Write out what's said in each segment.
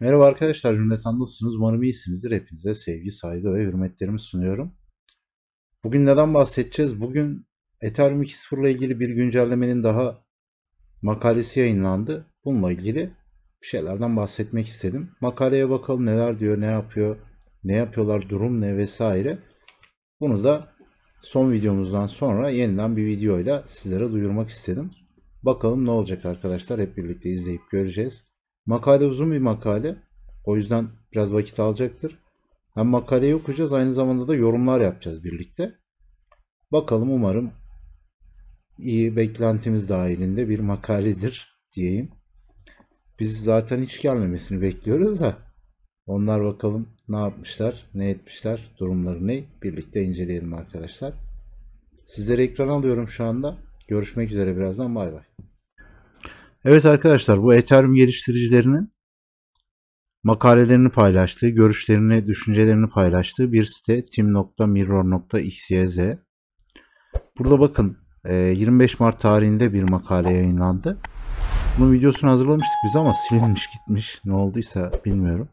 Merhaba arkadaşlar, Cümleten nasılsınız? Umarım iyisinizdir. Hepinize sevgi, saygı ve hürmetlerimi sunuyorum. Bugün neden bahsedeceğiz? Bugün Ethereum 2.0 ile ilgili bir güncellemenin daha makalesi yayınlandı. Bununla ilgili bir şeylerden bahsetmek istedim. Makaleye bakalım neler diyor, ne yapıyor, ne yapıyorlar, durum ne vesaire. Bunu da son videomuzdan sonra yeniden bir videoyla sizlere duyurmak istedim. Bakalım ne olacak arkadaşlar. Hep birlikte izleyip göreceğiz. Makale uzun bir makale. O yüzden biraz vakit alacaktır. Hem makaleyi okuyacağız aynı zamanda da yorumlar yapacağız birlikte. Bakalım umarım iyi beklentimiz dahilinde bir makaledir diyeyim. Biz zaten hiç gelmemesini bekliyoruz da onlar bakalım ne yapmışlar, ne etmişler, durumları ne birlikte inceleyelim arkadaşlar. Sizleri ekran alıyorum şu anda. Görüşmek üzere birazdan bay bay. Evet arkadaşlar bu Ethereum geliştiricilerinin makalelerini paylaştığı, görüşlerini, düşüncelerini paylaştığı bir site tim.mirror.xyz. Burada bakın 25 e, Mart tarihinde bir makale yayınlandı. Bunun videosunu hazırlamıştık biz ama silinmiş gitmiş ne olduysa bilmiyorum.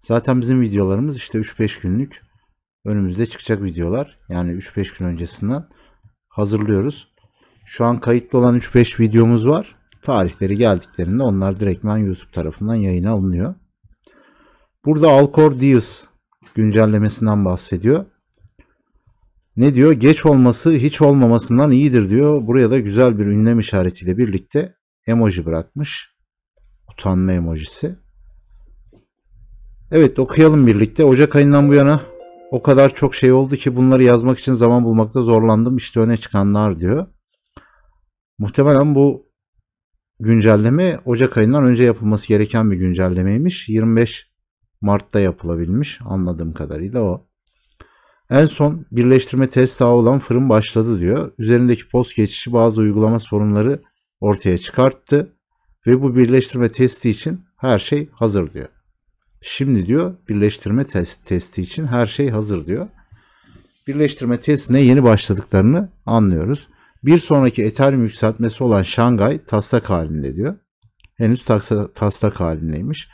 Zaten bizim videolarımız işte 3-5 günlük önümüzde çıkacak videolar. Yani 3-5 gün öncesinden hazırlıyoruz. Şu an kayıtlı olan 3-5 videomuz var tarihleri geldiklerinde onlar direktmen YouTube tarafından yayına alınıyor. Burada Alcor Deus güncellemesinden bahsediyor. Ne diyor? Geç olması hiç olmamasından iyidir diyor. Buraya da güzel bir ünlem işaretiyle birlikte emoji bırakmış. Utanma emojisi. Evet okuyalım birlikte. Ocak ayından bu yana o kadar çok şey oldu ki bunları yazmak için zaman bulmakta zorlandım. İşte öne çıkanlar diyor. Muhtemelen bu güncelleme Ocak ayından önce yapılması gereken bir güncellemeymiş. 25 Mart'ta yapılabilmiş anladığım kadarıyla o. En son birleştirme test ağı olan fırın başladı diyor. Üzerindeki post geçişi bazı uygulama sorunları ortaya çıkarttı ve bu birleştirme testi için her şey hazır diyor. Şimdi diyor birleştirme test, testi için her şey hazır diyor. Birleştirme testine yeni başladıklarını anlıyoruz. Bir sonraki Ethereum yükseltmesi olan Şangay taslak halinde diyor. Henüz taksa, taslak halindeymiş.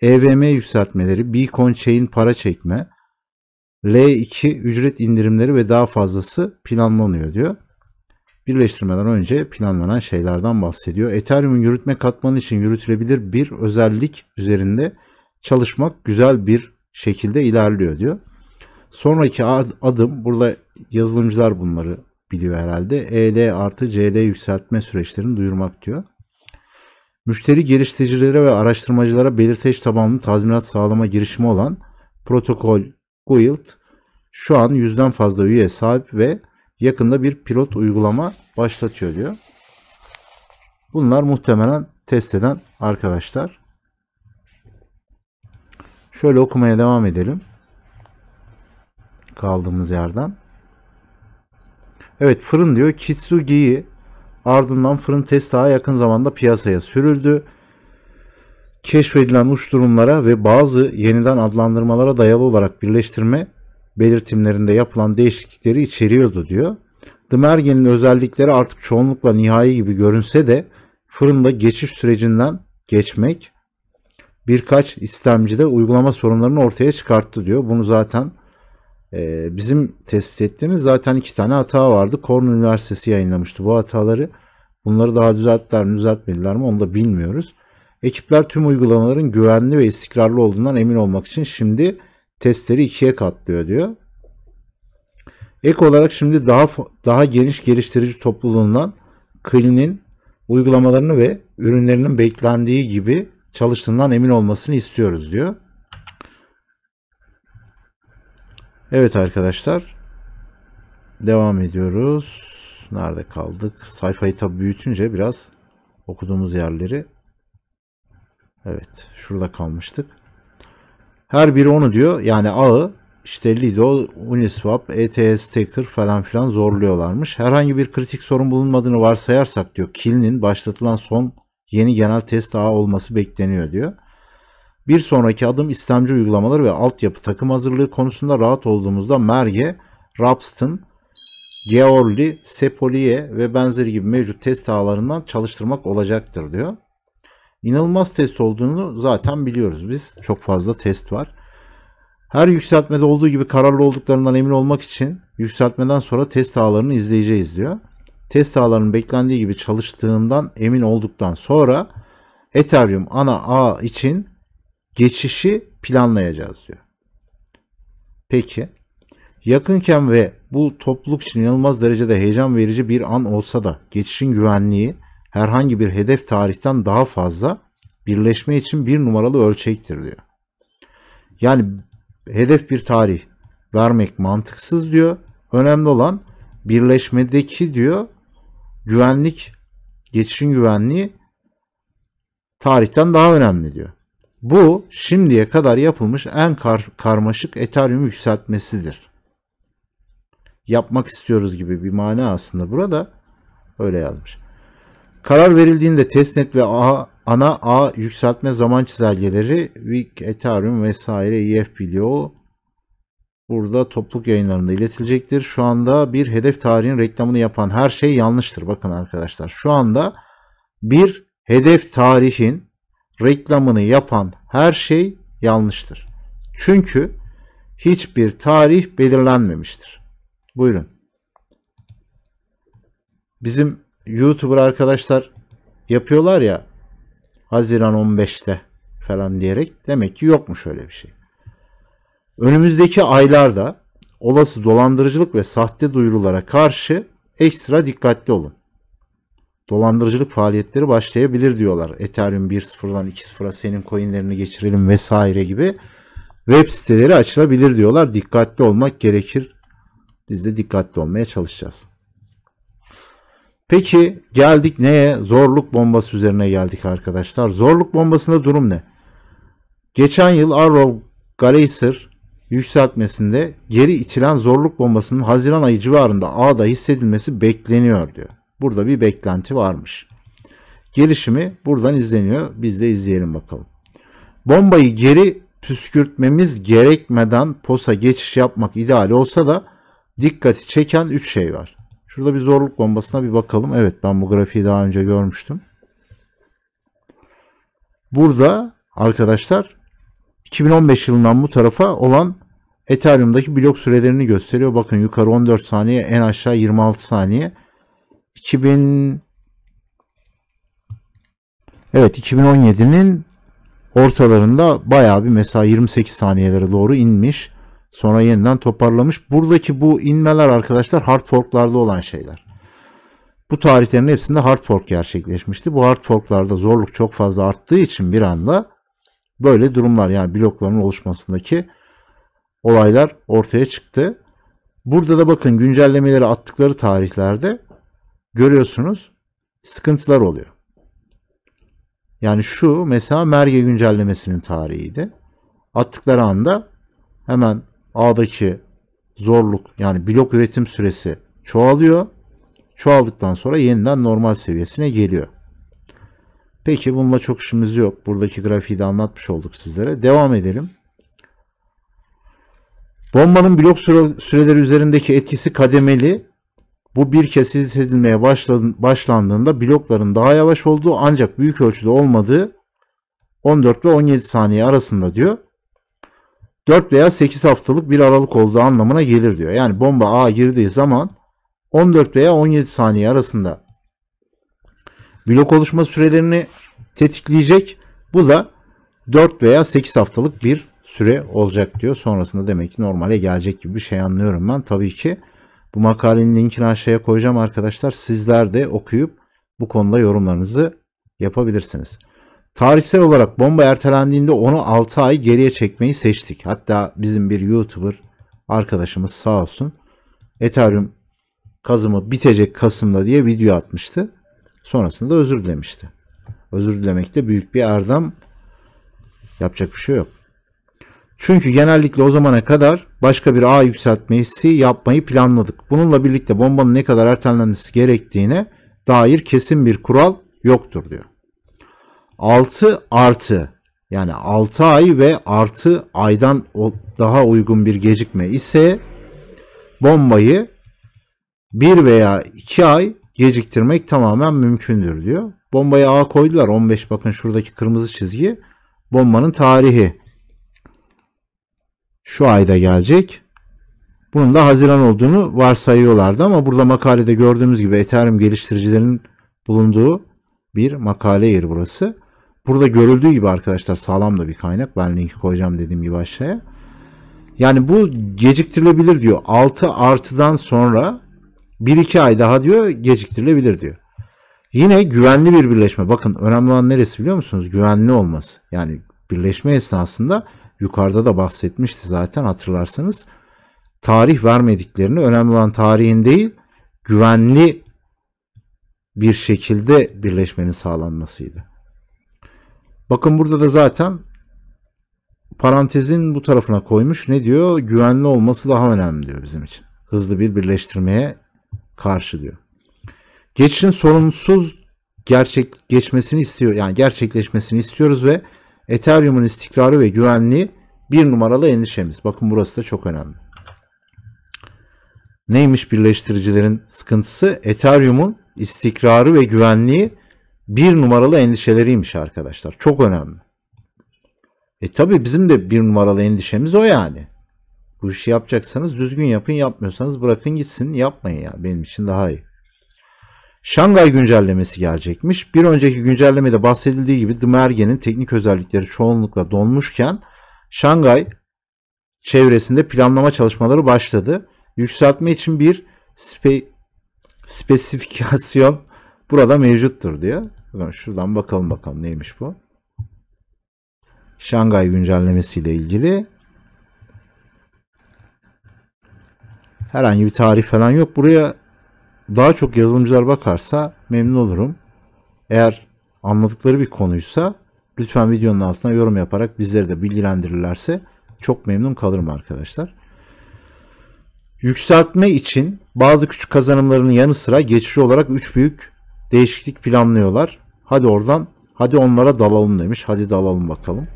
EVM yükseltmeleri, Bitcoin Chain para çekme, L2 ücret indirimleri ve daha fazlası planlanıyor diyor. Birleştirmeden önce planlanan şeylerden bahsediyor. Ethereum'un yürütme katmanı için yürütülebilir bir özellik üzerinde çalışmak güzel bir şekilde ilerliyor diyor. Sonraki adım burada yazılımcılar bunları biliyor herhalde. EL artı CL yükseltme süreçlerini duyurmak diyor. Müşteri geliştiricilere ve araştırmacılara belirteç tabanlı tazminat sağlama girişimi olan protokol Guild şu an yüzden fazla üye sahip ve yakında bir pilot uygulama başlatıyor diyor. Bunlar muhtemelen test eden arkadaşlar. Şöyle okumaya devam edelim. Kaldığımız yerden. Evet fırın diyor Kitsugi'yi ardından fırın test daha yakın zamanda piyasaya sürüldü. Keşfedilen uç durumlara ve bazı yeniden adlandırmalara dayalı olarak birleştirme belirtimlerinde yapılan değişiklikleri içeriyordu diyor. Dımergen'in özellikleri artık çoğunlukla nihai gibi görünse de fırında geçiş sürecinden geçmek birkaç istemcide uygulama sorunlarını ortaya çıkarttı diyor. Bunu zaten ee, bizim tespit ettiğimiz zaten iki tane hata vardı. Korn Üniversitesi yayınlamıştı bu hataları. Bunları daha düzelttiler mi düzeltmediler mi onu da bilmiyoruz. Ekipler tüm uygulamaların güvenli ve istikrarlı olduğundan emin olmak için şimdi testleri ikiye katlıyor diyor. Ek olarak şimdi daha daha geniş geliştirici topluluğundan Clean'in uygulamalarını ve ürünlerinin beklendiği gibi çalıştığından emin olmasını istiyoruz diyor. Evet arkadaşlar. Devam ediyoruz. Nerede kaldık? Sayfayı tabi büyütünce biraz okuduğumuz yerleri. Evet. Şurada kalmıştık. Her biri onu diyor. Yani ağı işte Lido, Uniswap, ETS Staker falan filan zorluyorlarmış. Herhangi bir kritik sorun bulunmadığını varsayarsak diyor. Kil'nin başlatılan son yeni genel test ağı olması bekleniyor diyor. Bir sonraki adım istemci uygulamaları ve altyapı takım hazırlığı konusunda rahat olduğumuzda Merge, Rapston, Georli, Sepolie ve benzeri gibi mevcut test ağlarından çalıştırmak olacaktır diyor. İnanılmaz test olduğunu zaten biliyoruz biz. Çok fazla test var. Her yükseltmede olduğu gibi kararlı olduklarından emin olmak için yükseltmeden sonra test ağlarını izleyeceğiz diyor. Test ağlarının beklendiği gibi çalıştığından emin olduktan sonra Ethereum ana ağ için geçişi planlayacağız diyor. Peki yakınken ve bu topluluk için inanılmaz derecede heyecan verici bir an olsa da geçişin güvenliği herhangi bir hedef tarihten daha fazla birleşme için bir numaralı ölçektir diyor. Yani hedef bir tarih vermek mantıksız diyor. Önemli olan birleşmedeki diyor güvenlik geçişin güvenliği tarihten daha önemli diyor. Bu şimdiye kadar yapılmış en kar karmaşık Ethereum yükseltmesidir. Yapmak istiyoruz gibi bir mane aslında burada. Öyle yazmış. Karar verildiğinde testnet ve A, ana A yükseltme zaman çizelgeleri Week, Ethereum vesaire EF biliyor. Burada topluluk yayınlarında iletilecektir. Şu anda bir hedef tarihin reklamını yapan her şey yanlıştır. Bakın arkadaşlar şu anda bir hedef tarihin reklamını yapan her şey yanlıştır. Çünkü hiçbir tarih belirlenmemiştir. Buyurun. Bizim YouTuber arkadaşlar yapıyorlar ya Haziran 15'te falan diyerek demek ki yokmuş öyle bir şey. Önümüzdeki aylarda olası dolandırıcılık ve sahte duyurulara karşı ekstra dikkatli olun dolandırıcılık faaliyetleri başlayabilir diyorlar. Ethereum 1.0'dan 2.0'a senin coinlerini geçirelim vesaire gibi web siteleri açılabilir diyorlar. Dikkatli olmak gerekir. Biz de dikkatli olmaya çalışacağız. Peki geldik neye? Zorluk bombası üzerine geldik arkadaşlar. Zorluk bombasında durum ne? Geçen yıl Arrow Galaxer yükseltmesinde geri itilen zorluk bombasının Haziran ayı civarında A'da hissedilmesi bekleniyor diyor. Burada bir beklenti varmış. Gelişimi buradan izleniyor. Biz de izleyelim bakalım. Bombayı geri püskürtmemiz gerekmeden posa geçiş yapmak ideal olsa da dikkati çeken 3 şey var. Şurada bir zorluk bombasına bir bakalım. Evet ben bu grafiği daha önce görmüştüm. Burada arkadaşlar 2015 yılından bu tarafa olan Ethereum'daki blok sürelerini gösteriyor. Bakın yukarı 14 saniye en aşağı 26 saniye. 2000 Evet 2017'nin ortalarında bayağı bir mesela 28 saniyelere doğru inmiş. Sonra yeniden toparlamış. Buradaki bu inmeler arkadaşlar hard forklarda olan şeyler. Bu tarihlerin hepsinde hard fork gerçekleşmişti. Bu hard forklarda zorluk çok fazla arttığı için bir anda böyle durumlar yani blokların oluşmasındaki olaylar ortaya çıktı. Burada da bakın güncellemeleri attıkları tarihlerde görüyorsunuz sıkıntılar oluyor. Yani şu mesela merge güncellemesinin tarihiydi. Attıkları anda hemen ağdaki zorluk yani blok üretim süresi çoğalıyor. Çoğaldıktan sonra yeniden normal seviyesine geliyor. Peki bununla çok işimiz yok. Buradaki grafiği de anlatmış olduk sizlere. Devam edelim. Bombanın blok süreleri üzerindeki etkisi kademeli bu bir kez hissedilmeye başlandığında blokların daha yavaş olduğu ancak büyük ölçüde olmadığı 14 ve 17 saniye arasında diyor. 4 veya 8 haftalık bir aralık olduğu anlamına gelir diyor. Yani bomba A girdiği zaman 14 veya 17 saniye arasında blok oluşma sürelerini tetikleyecek. Bu da 4 veya 8 haftalık bir süre olacak diyor. Sonrasında demek ki normale gelecek gibi bir şey anlıyorum ben. Tabii ki bu makalenin linkini aşağıya koyacağım arkadaşlar. Sizler de okuyup bu konuda yorumlarınızı yapabilirsiniz. Tarihsel olarak bomba ertelendiğinde onu 6 ay geriye çekmeyi seçtik. Hatta bizim bir YouTuber arkadaşımız sağ olsun Ethereum kazımı bitecek Kasım'da diye video atmıştı. Sonrasında özür dilemişti. Özür dilemek de büyük bir erdem. Yapacak bir şey yok. Çünkü genellikle o zamana kadar başka bir ağ yükseltmesi yapmayı planladık. Bununla birlikte bombanın ne kadar ertelenmesi gerektiğine dair kesin bir kural yoktur diyor. 6 artı yani 6 ay ve artı aydan daha uygun bir gecikme ise bombayı 1 veya 2 ay geciktirmek tamamen mümkündür diyor. Bombayı A koydular 15 bakın şuradaki kırmızı çizgi bombanın tarihi şu ayda gelecek. Bunun da Haziran olduğunu varsayıyorlardı ama burada makalede gördüğümüz gibi Ethereum geliştiricilerin bulunduğu bir makale yeri burası. Burada görüldüğü gibi arkadaşlar sağlam da bir kaynak. Ben linki koyacağım dediğim gibi aşağıya. Yani bu geciktirilebilir diyor. 6 artıdan sonra 1-2 ay daha diyor geciktirilebilir diyor. Yine güvenli bir birleşme. Bakın önemli olan neresi biliyor musunuz? Güvenli olması. Yani birleşme esnasında yukarıda da bahsetmişti zaten hatırlarsanız. Tarih vermediklerini, önemli olan tarihin değil, güvenli bir şekilde birleşmenin sağlanmasıydı. Bakın burada da zaten parantezin bu tarafına koymuş. Ne diyor? Güvenli olması daha önemli diyor bizim için. Hızlı bir birleştirmeye karşı diyor. Geçişin sorunsuz gerçek geçmesini istiyor. Yani gerçekleşmesini istiyoruz ve Ethereum'un istikrarı ve güvenliği bir numaralı endişemiz. Bakın burası da çok önemli. Neymiş birleştiricilerin sıkıntısı? Ethereum'un istikrarı ve güvenliği bir numaralı endişeleriymiş arkadaşlar. Çok önemli. E tabi bizim de bir numaralı endişemiz o yani. Bu işi yapacaksanız düzgün yapın yapmıyorsanız bırakın gitsin yapmayın ya benim için daha iyi. Şangay güncellemesi gelecekmiş. Bir önceki güncellemede bahsedildiği gibi Dmergen'in teknik özellikleri çoğunlukla donmuşken Şangay çevresinde planlama çalışmaları başladı. Yükseltme için bir spe spesifikasyon burada mevcuttur diyor. Şuradan bakalım bakalım neymiş bu. Şangay güncellemesiyle ilgili herhangi bir tarih falan yok. Buraya daha çok yazılımcılar bakarsa memnun olurum. Eğer anladıkları bir konuysa lütfen videonun altına yorum yaparak bizleri de bilgilendirirlerse çok memnun kalırım arkadaşlar. Yükseltme için bazı küçük kazanımlarının yanı sıra geçici olarak 3 büyük değişiklik planlıyorlar. Hadi oradan hadi onlara dalalım demiş. Hadi dalalım bakalım.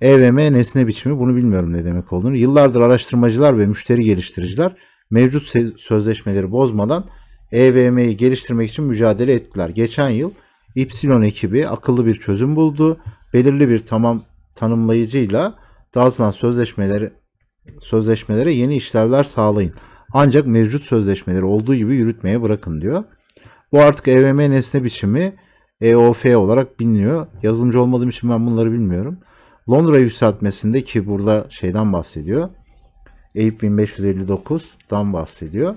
EVM nesne biçimi bunu bilmiyorum ne demek olduğunu. Yıllardır araştırmacılar ve müşteri geliştiriciler mevcut sözleşmeleri bozmadan EVM'yi geliştirmek için mücadele ettiler. Geçen yıl Y ekibi akıllı bir çözüm buldu. Belirli bir tamam tanımlayıcıyla dağıtılan sözleşmeleri sözleşmelere yeni işlevler sağlayın. Ancak mevcut sözleşmeleri olduğu gibi yürütmeye bırakın diyor. Bu artık EVM nesne biçimi EOF olarak biliniyor. Yazılımcı olmadığım için ben bunları bilmiyorum. Londra yükseltmesinde ki burada şeyden bahsediyor. Eyüp 1559'dan bahsediyor.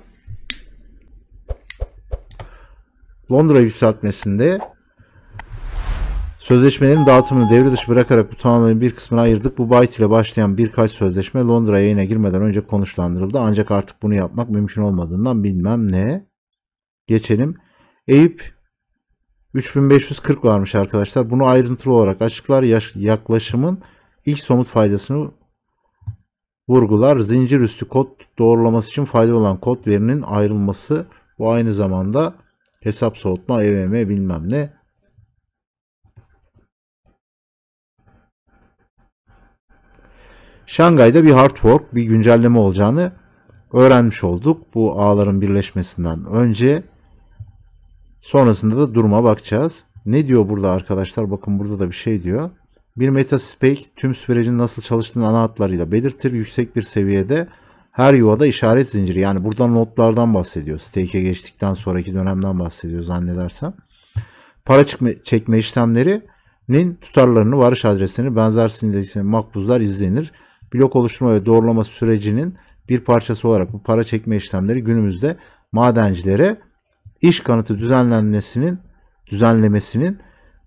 Londra yükseltmesinde Sözleşmenin dağıtımını devre dışı bırakarak bu tamamlanan bir kısmını ayırdık. Bu Byte ile başlayan birkaç sözleşme Londra yayına girmeden önce konuşlandırıldı. Ancak artık bunu yapmak mümkün olmadığından bilmem ne. Geçelim. Eyüp 3540 varmış arkadaşlar. Bunu ayrıntılı olarak açıklar. Yaklaşımın ilk somut faydasını vurgular. Zincir üstü kod doğrulaması için faydalı olan kod verinin ayrılması. Bu aynı zamanda Hesap soğutma, EVM bilmem ne. Şangay'da bir hard fork, bir güncelleme olacağını öğrenmiş olduk. Bu ağların birleşmesinden önce sonrasında da duruma bakacağız. Ne diyor burada arkadaşlar? Bakın burada da bir şey diyor. Bir MetaSpec tüm sürecin nasıl çalıştığını ana hatlarıyla belirtir. Yüksek bir seviyede her yuvada işaret zinciri yani buradan notlardan bahsediyor. Stake'e geçtikten sonraki dönemden bahsediyor zannedersem. Para çıkma, çekme işlemlerinin tutarlarını, varış adresini, benzer sinirleşen makbuzlar izlenir. Blok oluşturma ve doğrulama sürecinin bir parçası olarak bu para çekme işlemleri günümüzde madencilere iş kanıtı düzenlenmesinin düzenlemesinin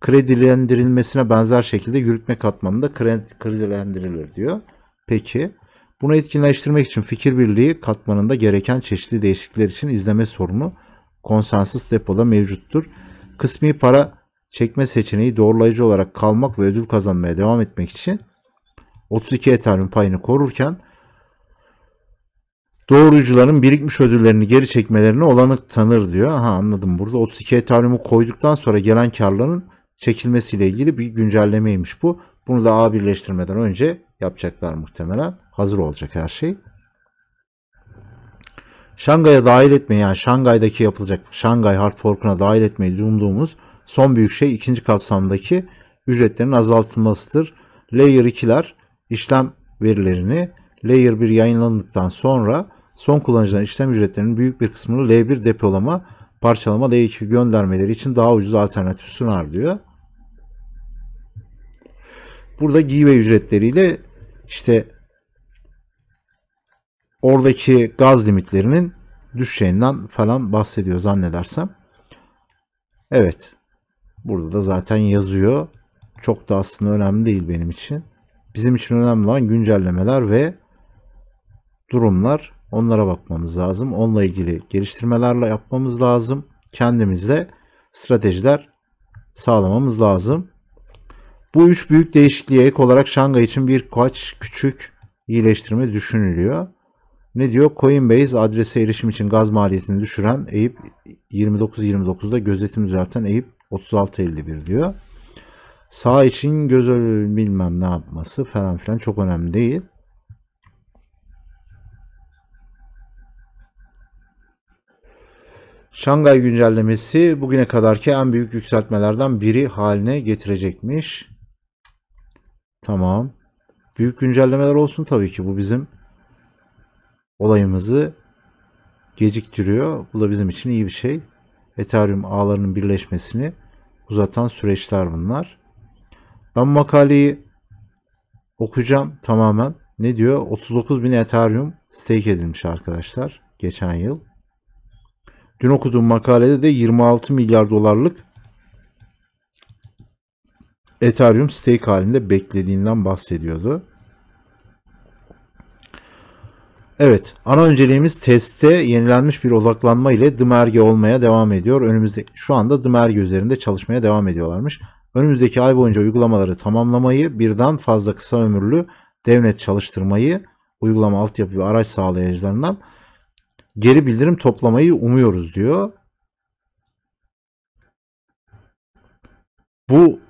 kredilendirilmesine benzer şekilde yürütme katmanında kredilendirilir diyor. Peki bunu etkinleştirmek için fikir birliği katmanında gereken çeşitli değişiklikler için izleme sorunu konsensus depoda mevcuttur. Kısmi para çekme seçeneği doğrulayıcı olarak kalmak ve ödül kazanmaya devam etmek için 32 Ethereum payını korurken doğruyucuların birikmiş ödüllerini geri çekmelerine olanak tanır diyor. Aha anladım burada 32 Ethereum'u koyduktan sonra gelen karların çekilmesiyle ilgili bir güncellemeymiş bu. Bunu da A birleştirmeden önce yapacaklar muhtemelen. Hazır olacak her şey. Şangay'a dahil etmeyi yani Şangay'daki yapılacak Şangay harp Fork'una dahil etmeyi umduğumuz son büyük şey ikinci kapsamdaki ücretlerin azaltılmasıdır. Layer 2'ler işlem verilerini Layer 1 yayınlandıktan sonra son kullanıcıların işlem ücretlerinin büyük bir kısmını L1 depolama, parçalama, L2 göndermeleri için daha ucuz alternatif sunar diyor. Burada giy ücretleriyle işte oradaki gaz limitlerinin düşeceğinden falan bahsediyor zannedersem. Evet. Burada da zaten yazıyor. Çok da aslında önemli değil benim için. Bizim için önemli olan güncellemeler ve durumlar. Onlara bakmamız lazım. Onunla ilgili geliştirmelerle yapmamız lazım. Kendimizde stratejiler sağlamamız lazım. Bu üç büyük değişikliğe ek olarak Şangay için birkaç küçük iyileştirme düşünülüyor. Ne diyor? Coinbase adrese erişim için gaz maliyetini düşüren Eyüp 29.29'da gözetim düzelten Eyüp 36.51 diyor. Sağ için göz bilmem ne yapması falan filan çok önemli değil. Şangay güncellemesi bugüne kadarki en büyük yükseltmelerden biri haline getirecekmiş. Tamam. Büyük güncellemeler olsun tabii ki. Bu bizim olayımızı geciktiriyor. Bu da bizim için iyi bir şey. Ethereum ağlarının birleşmesini uzatan süreçler bunlar. Ben makaleyi okuyacağım tamamen. Ne diyor? 39 bin Ethereum stake edilmiş arkadaşlar geçen yıl. Dün okuduğum makalede de 26 milyar dolarlık Ethereum stake halinde beklediğinden bahsediyordu. Evet, ana önceliğimiz teste yenilenmiş bir odaklanma ile Dmerge olmaya devam ediyor. Önümüzde şu anda Dmerge üzerinde çalışmaya devam ediyorlarmış. Önümüzdeki ay boyunca uygulamaları tamamlamayı, birden fazla kısa ömürlü devlet çalıştırmayı, uygulama altyapı ve araç sağlayıcılarından geri bildirim toplamayı umuyoruz diyor. Bu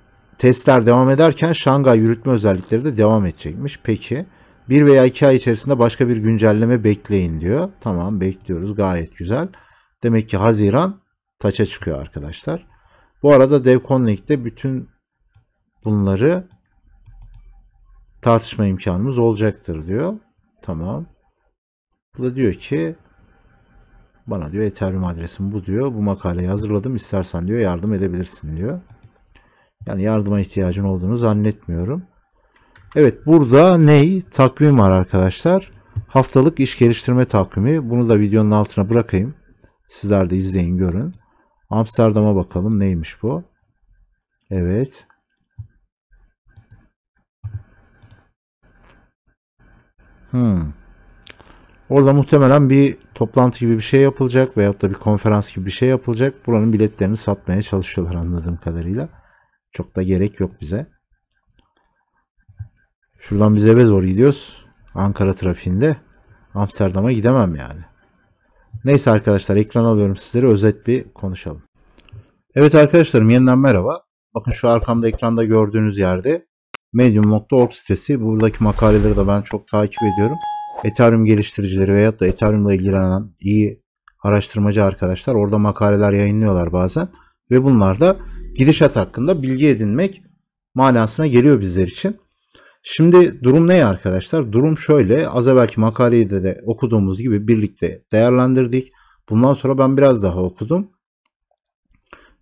Testler devam ederken Şangay yürütme özellikleri de devam edecekmiş. Peki bir veya iki ay içerisinde başka bir güncelleme bekleyin diyor. Tamam bekliyoruz gayet güzel. Demek ki Haziran taça çıkıyor arkadaşlar. Bu arada DevConnect'te bütün bunları tartışma imkanımız olacaktır diyor. Tamam. Bu da diyor ki bana diyor Ethereum adresim bu diyor. Bu makaleyi hazırladım. İstersen diyor yardım edebilirsin diyor. Yani yardıma ihtiyacın olduğunu zannetmiyorum. Evet burada ney? Takvim var arkadaşlar. Haftalık iş geliştirme takvimi. Bunu da videonun altına bırakayım. Sizler de izleyin görün. Amsterdam'a bakalım neymiş bu. Evet. Hmm. Orada muhtemelen bir toplantı gibi bir şey yapılacak veyahut da bir konferans gibi bir şey yapılacak. Buranın biletlerini satmaya çalışıyorlar anladığım kadarıyla. Çok da gerek yok bize. Şuradan bize eve zor gidiyoruz. Ankara trafiğinde. Amsterdam'a gidemem yani. Neyse arkadaşlar ekran alıyorum sizlere özet bir konuşalım. Evet arkadaşlarım yeniden merhaba. Bakın şu arkamda ekranda gördüğünüz yerde medium.org sitesi. Buradaki makaleleri de ben çok takip ediyorum. Ethereum geliştiricileri veyahut da Ethereum ile ilgilenen iyi araştırmacı arkadaşlar orada makaleler yayınlıyorlar bazen. Ve bunlar da gidişat hakkında bilgi edinmek manasına geliyor bizler için. Şimdi durum ne arkadaşlar? Durum şöyle. Az evvelki makaleyi de, de okuduğumuz gibi birlikte değerlendirdik. Bundan sonra ben biraz daha okudum.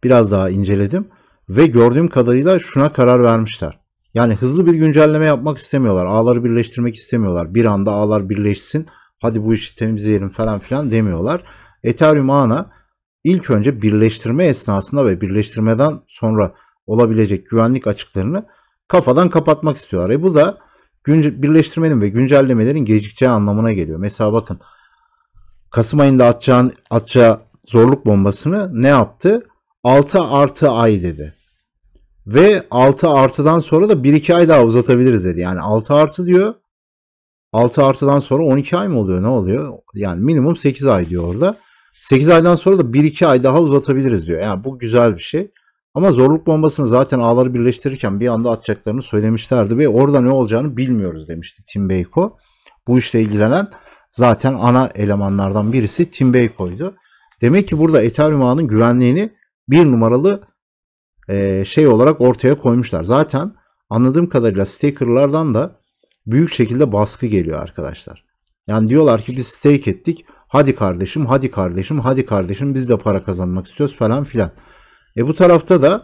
Biraz daha inceledim ve gördüğüm kadarıyla şuna karar vermişler. Yani hızlı bir güncelleme yapmak istemiyorlar. Ağları birleştirmek istemiyorlar. Bir anda ağlar birleşsin. Hadi bu işi temizleyelim falan filan demiyorlar. Ethereum ağına ilk önce birleştirme esnasında ve birleştirmeden sonra olabilecek güvenlik açıklarını kafadan kapatmak istiyorlar. E bu da birleştirmenin ve güncellemelerin gecikeceği anlamına geliyor. Mesela bakın Kasım ayında atacağın, atacağı zorluk bombasını ne yaptı? 6 artı ay dedi. Ve 6 artıdan sonra da 1-2 ay daha uzatabiliriz dedi. Yani 6 artı diyor. 6 artıdan sonra 12 ay mı oluyor ne oluyor? Yani minimum 8 ay diyor orada. 8 aydan sonra da 1-2 ay daha uzatabiliriz diyor. Yani bu güzel bir şey. Ama zorluk bombasını zaten ağları birleştirirken bir anda atacaklarını söylemişlerdi ve orada ne olacağını bilmiyoruz demişti Tim Beyko. Bu işle ilgilenen zaten ana elemanlardan birisi Tim Beyko'ydu. Demek ki burada Ethereum ağının güvenliğini bir numaralı e, şey olarak ortaya koymuşlar. Zaten anladığım kadarıyla stakerlardan da büyük şekilde baskı geliyor arkadaşlar. Yani diyorlar ki biz stake ettik Hadi kardeşim, hadi kardeşim, hadi kardeşim biz de para kazanmak istiyoruz falan filan. E bu tarafta da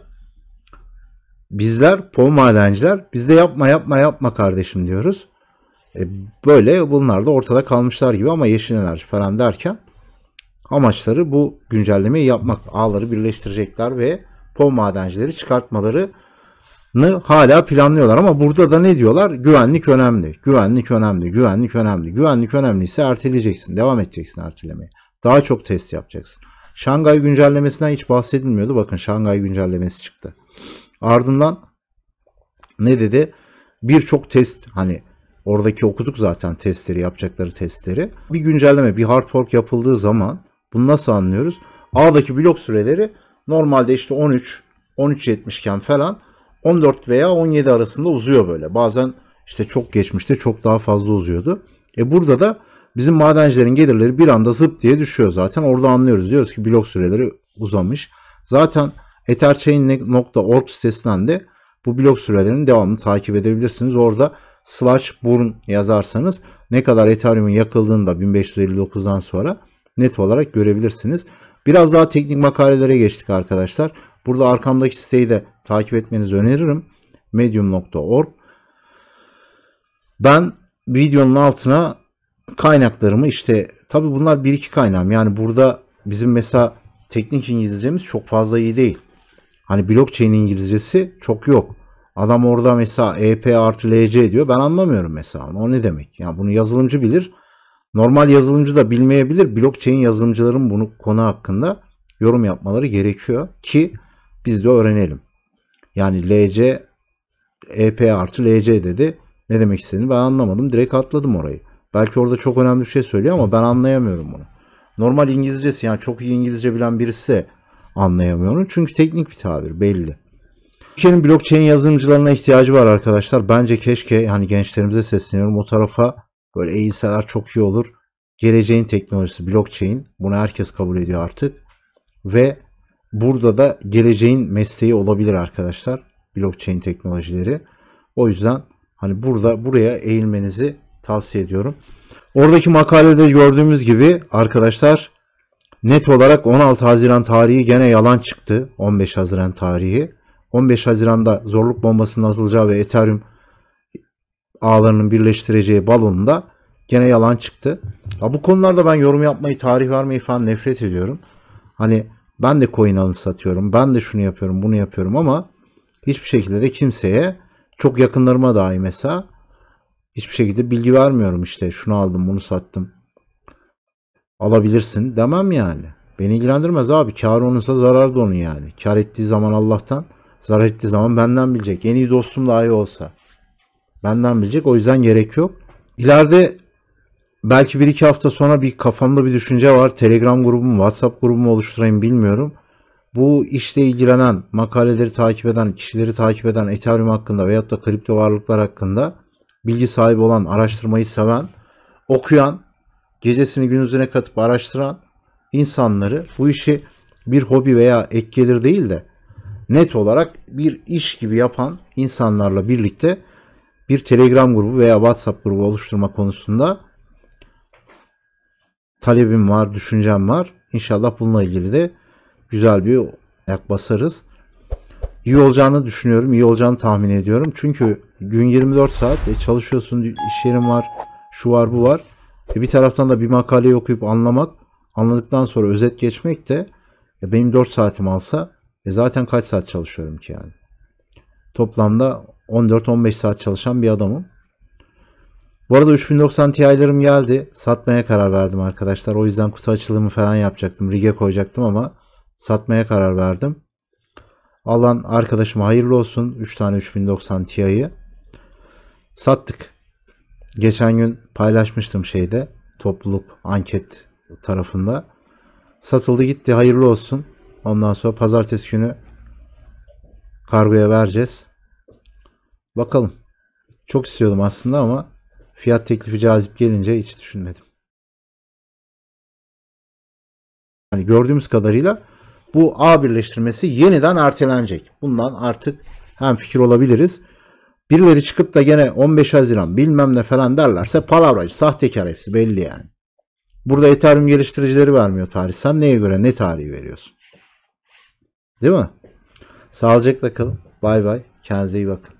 bizler pol madenciler biz de yapma yapma yapma kardeşim diyoruz. E böyle bunlar da ortada kalmışlar gibi ama yeşil enerji falan derken amaçları bu güncellemeyi yapmak. Ağları birleştirecekler ve pol madencileri çıkartmaları hala planlıyorlar ama burada da ne diyorlar? Güvenlik önemli. Güvenlik önemli. Güvenlik önemli. Güvenlik önemliyse erteleyeceksin. Devam edeceksin ertelemeye. Daha çok test yapacaksın. Şangay güncellemesinden hiç bahsedilmiyordu. Bakın Şangay güncellemesi çıktı. Ardından ne dedi? Birçok test hani oradaki okuduk zaten testleri yapacakları testleri. Bir güncelleme bir hard fork yapıldığı zaman bunu nasıl anlıyoruz? Ağdaki blok süreleri normalde işte 13 13.70 iken falan 14 veya 17 arasında uzuyor böyle. Bazen işte çok geçmişte çok daha fazla uzuyordu. E burada da bizim madencilerin gelirleri bir anda zıp diye düşüyor zaten. Orada anlıyoruz. Diyoruz ki blok süreleri uzamış. Zaten etherchain.org sitesinden de bu blok sürelerinin devamını takip edebilirsiniz. Orada slash burn yazarsanız ne kadar Ethereum'un yakıldığında 1559'dan sonra net olarak görebilirsiniz. Biraz daha teknik makalelere geçtik arkadaşlar. Burada arkamdaki siteyi de takip etmenizi öneririm. Medium.org Ben videonun altına kaynaklarımı işte tabi bunlar bir iki kaynağım. Yani burada bizim mesela teknik İngilizcemiz çok fazla iyi değil. Hani blockchain İngilizcesi çok yok. Adam orada mesela EP artı LC diyor. Ben anlamıyorum mesela. O ne demek? Yani bunu yazılımcı bilir. Normal yazılımcı da bilmeyebilir. Blockchain yazılımcıların bunu konu hakkında yorum yapmaları gerekiyor ki biz de öğrenelim. Yani LC EP artı LC dedi. Ne demek istediğini ben anlamadım. Direkt atladım orayı. Belki orada çok önemli bir şey söylüyor ama ben anlayamıyorum bunu. Normal İngilizcesi yani çok iyi İngilizce bilen birisi de anlayamıyorum. Çünkü teknik bir tabir belli. Türkiye'nin blockchain yazılımcılarına ihtiyacı var arkadaşlar. Bence keşke hani gençlerimize sesleniyorum o tarafa böyle eğilseler çok iyi olur. Geleceğin teknolojisi blockchain. Bunu herkes kabul ediyor artık. Ve Burada da geleceğin mesleği olabilir arkadaşlar. Blockchain teknolojileri. O yüzden hani burada buraya eğilmenizi tavsiye ediyorum. Oradaki makalede gördüğümüz gibi arkadaşlar net olarak 16 Haziran tarihi gene yalan çıktı. 15 Haziran tarihi. 15 Haziran'da zorluk bombasının atılacağı ve Ethereum ağlarının birleştireceği balonunda gene yalan çıktı. Ya bu konularda ben yorum yapmayı, tarih vermeyi falan nefret ediyorum. Hani ben de coin alın satıyorum. Ben de şunu yapıyorum, bunu yapıyorum ama hiçbir şekilde de kimseye çok yakınlarıma dahi mesela hiçbir şekilde bilgi vermiyorum işte şunu aldım bunu sattım alabilirsin demem yani. Beni ilgilendirmez abi. Kar onunsa zarar da onun yani. Kar ettiği zaman Allah'tan, zarar ettiği zaman benden bilecek. En iyi dostum dahi olsa. Benden bilecek. O yüzden gerek yok. İleride belki bir iki hafta sonra bir kafamda bir düşünce var. Telegram grubumu, WhatsApp grubumu oluşturayım bilmiyorum. Bu işle ilgilenen, makaleleri takip eden, kişileri takip eden Ethereum hakkında veyahut da kripto varlıklar hakkında bilgi sahibi olan, araştırmayı seven, okuyan, gecesini gündüzüne katıp araştıran insanları bu işi bir hobi veya ek gelir değil de net olarak bir iş gibi yapan insanlarla birlikte bir Telegram grubu veya WhatsApp grubu oluşturma konusunda talebim var, düşüncem var. İnşallah bununla ilgili de güzel bir ayak basarız. İyi olacağını düşünüyorum, iyi olacağını tahmin ediyorum. Çünkü gün 24 saat e, çalışıyorsun, iş yerin var, şu var bu var. E, bir taraftan da bir makaleyi okuyup anlamak, anladıktan sonra özet geçmek de e, benim 4 saatim alsa e, zaten kaç saat çalışıyorum ki yani. Toplamda 14-15 saat çalışan bir adamım. Bu arada 3090 Ti'lerim geldi. Satmaya karar verdim arkadaşlar. O yüzden kutu açılımı falan yapacaktım. Rig'e koyacaktım ama satmaya karar verdim. Alan arkadaşıma hayırlı olsun. 3 tane 3090 Ti'yi. Sattık. Geçen gün paylaşmıştım şeyde. Topluluk anket tarafında. Satıldı gitti hayırlı olsun. Ondan sonra pazartesi günü kargoya vereceğiz. Bakalım. Çok istiyordum aslında ama Fiyat teklifi cazip gelince hiç düşünmedim. Yani gördüğümüz kadarıyla bu A birleştirmesi yeniden ertelenecek. Bundan artık hem fikir olabiliriz. Birileri çıkıp da gene 15 Haziran bilmem ne falan derlerse palavracı, sahtekar hepsi belli yani. Burada Ethereum geliştiricileri vermiyor tarih. Sen neye göre ne tarihi veriyorsun? Değil mi? Sağlıcakla kalın. Bay bay. Kendinize iyi bakın.